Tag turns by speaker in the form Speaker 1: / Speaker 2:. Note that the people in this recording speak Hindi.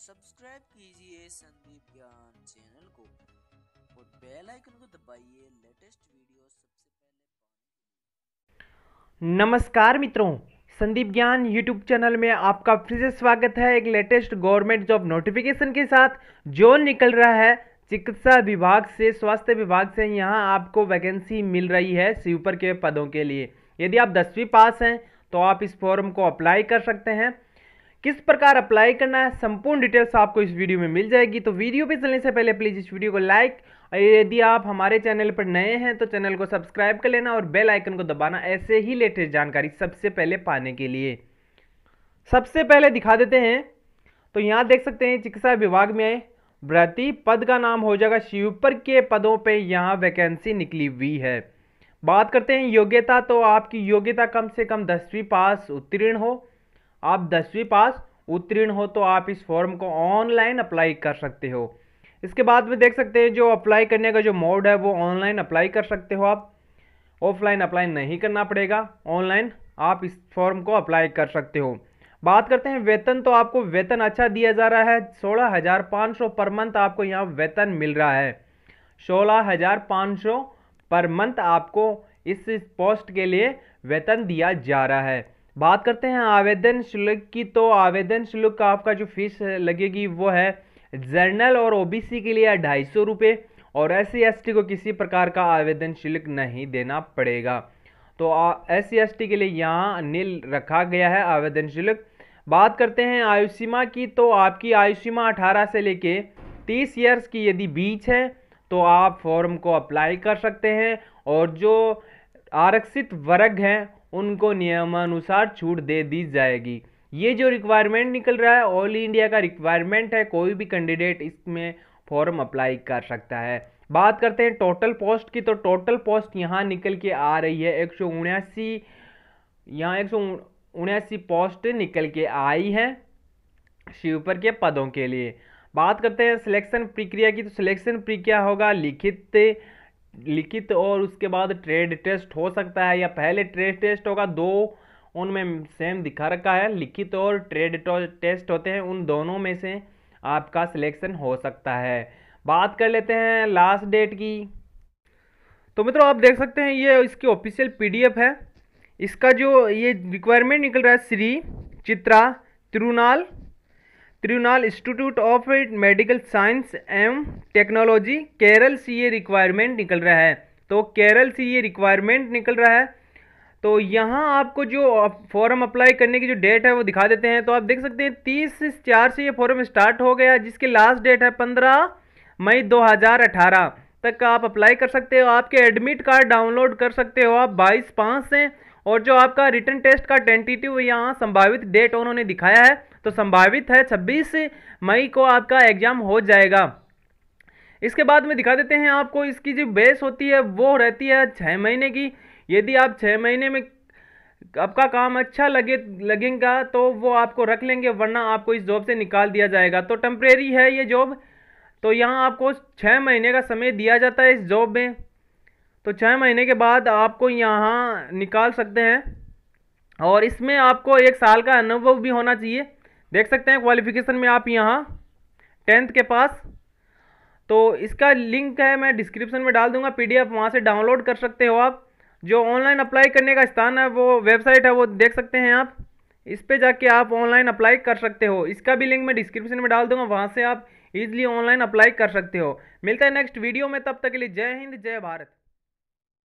Speaker 1: सब्सक्राइब कीजिए संदीप ज्ञान चैनल को और बेल आइकन को दबाइए लेटेस्ट वीडियो सबसे पहले नमस्कार मित्रों संदीप ज्ञान यूट्यूब चैनल में आपका फिर से स्वागत है एक लेटेस्ट गवर्नमेंट जॉब नोटिफिकेशन के साथ जो निकल रहा है चिकित्सा विभाग से स्वास्थ्य विभाग से यहाँ आपको वैकेंसी मिल रही है स्वीपर के पदों के लिए यदि आप दसवीं पास हैं तो आप इस फॉर्म को अप्लाई कर सकते हैं किस प्रकार अप्लाई करना है संपूर्ण डिटेल्स आपको इस वीडियो में मिल जाएगी तो वीडियो पे चलने से पहले प्लीज़ इस वीडियो को लाइक और यदि आप हमारे चैनल पर नए हैं तो चैनल को सब्सक्राइब कर लेना और बेल आइकन को दबाना ऐसे ही लेटेस्ट जानकारी सबसे पहले पाने के लिए सबसे पहले दिखा देते हैं तो यहाँ देख सकते हैं चिकित्सा विभाग में व्रति पद का नाम हो जाएगा शिवपर के पदों पर यहाँ वैकेंसी निकली हुई है बात करते हैं योग्यता तो आपकी योग्यता कम से कम दसवीं पास उत्तीर्ण हो आप दसवीं पास उत्तीर्ण हो तो आप इस फॉर्म को ऑनलाइन अप्लाई कर सकते हो इसके बाद में देख सकते हैं जो अप्लाई करने का जो मोड है वो ऑनलाइन अप्लाई कर सकते हो आप ऑफलाइन अप्लाई नहीं करना पड़ेगा ऑनलाइन आप इस फॉर्म को अप्लाई कर सकते हो बात करते हैं वेतन तो आपको वेतन अच्छा दिया जा रहा है सोलह हज़ार पाँच सौ पर मंथ आपको यहाँ वेतन मिल रहा है सोलह हज़ार पाँच सौ पर मंथ आपको इस पोस्ट के लिए वेतन दिया जा रहा है बात करते हैं आवेदन शुल्क की तो आवेदन शुल्क का आपका जो फीस लगेगी वो है जर्नल और ओबीसी के लिए ढाई सौ रुपये और एस सी को किसी प्रकार का आवेदन शुल्क नहीं देना पड़ेगा तो एस सी के लिए यहाँ नील रखा गया है आवेदन शुल्क बात करते हैं आयु सीमा की तो आपकी आयु सीमा अठारह से लेके तीस ईयर्स की यदि बीच है तो आप फॉर्म को अप्लाई कर सकते हैं और जो आरक्षित वर्ग हैं उनको नियमानुसार छूट दे दी जाएगी ये जो रिक्वायरमेंट निकल रहा है ऑल इंडिया का रिक्वायरमेंट है कोई भी कैंडिडेट इसमें फॉर्म अप्लाई कर सकता है बात करते हैं टोटल पोस्ट की तो टोटल पोस्ट यहाँ निकल के आ रही है एक सौ उन्यासी यहाँ एक सौ उन्यासी पोस्ट निकल के आई है शिवपर के पदों के लिए बात करते हैं सिलेक्शन प्रक्रिया की तो सिलेक्शन प्रक्रिया होगा लिखित लिखित और उसके बाद ट्रेड टेस्ट हो सकता है या पहले ट्रेड टेस्ट होगा दो उनमें सेम दिखा रखा है लिखित और ट्रेड टेस्ट होते हैं उन दोनों में से आपका सिलेक्शन हो सकता है बात कर लेते हैं लास्ट डेट की तो मित्रों आप देख सकते हैं ये इसकी ऑफिशियल पीडीएफ है इसका जो ये रिक्वायरमेंट निकल रहा है Shri Chitra Tirunal Tirunal institute of medical science and technology Kerala से ये रिक्वायरमेंट निकल रहा है तो केरल से ये रिक्वायरमेंट निकल रहा है तो यहाँ आपको जो फॉर्म अप्लाई करने की जो डेट है वो दिखा देते हैं तो आप देख सकते हैं तीस चार से ये फॉर्म स्टार्ट हो गया जिसकी लास्ट डेट है पंद्रह मई अठारह तक आप अप्लाई कर सकते हो आपके एडमिट कार्ड डाउनलोड कर सकते हो आप बाईस पाँच से और जो आपका रिटर्न टेस्ट का टेंटेटिव यहाँ संभावित डेट उन्होंने दिखाया है तो संभावित है छब्बीस मई को आपका एग्ज़ाम हो जाएगा इसके बाद में दिखा देते हैं आपको इसकी जो बेस होती है वो रहती है छः महीने की यदि आप छः महीने में आपका काम अच्छा लगे लगेगा तो वो आपको रख लेंगे वरना आपको इस जॉब से निकाल दिया जाएगा तो टम्प्रेरी है ये जॉब तो यहाँ आपको छः महीने का समय दिया जाता है इस जॉब में तो छः महीने के बाद आपको यहाँ निकाल सकते हैं और इसमें आपको एक साल का अनुभव भी होना चाहिए देख सकते हैं क्वालिफिकेशन में आप यहाँ टेंथ के पास तो इसका लिंक है मैं डिस्क्रिप्शन में डाल दूंगा पीडीएफ वहाँ से डाउनलोड कर सकते हो आप जो ऑनलाइन अप्लाई करने का स्थान है वो वेबसाइट है वो देख सकते हैं आप इस पर जाके आप ऑनलाइन अप्लाई कर सकते हो इसका भी लिंक मैं डिस्क्रिप्शन में डाल दूंगा वहाँ से आप ईजिली ऑनलाइन अप्लाई कर सकते हो मिलता है नेक्स्ट वीडियो में तब तक के लिए जय हिंद जय भारत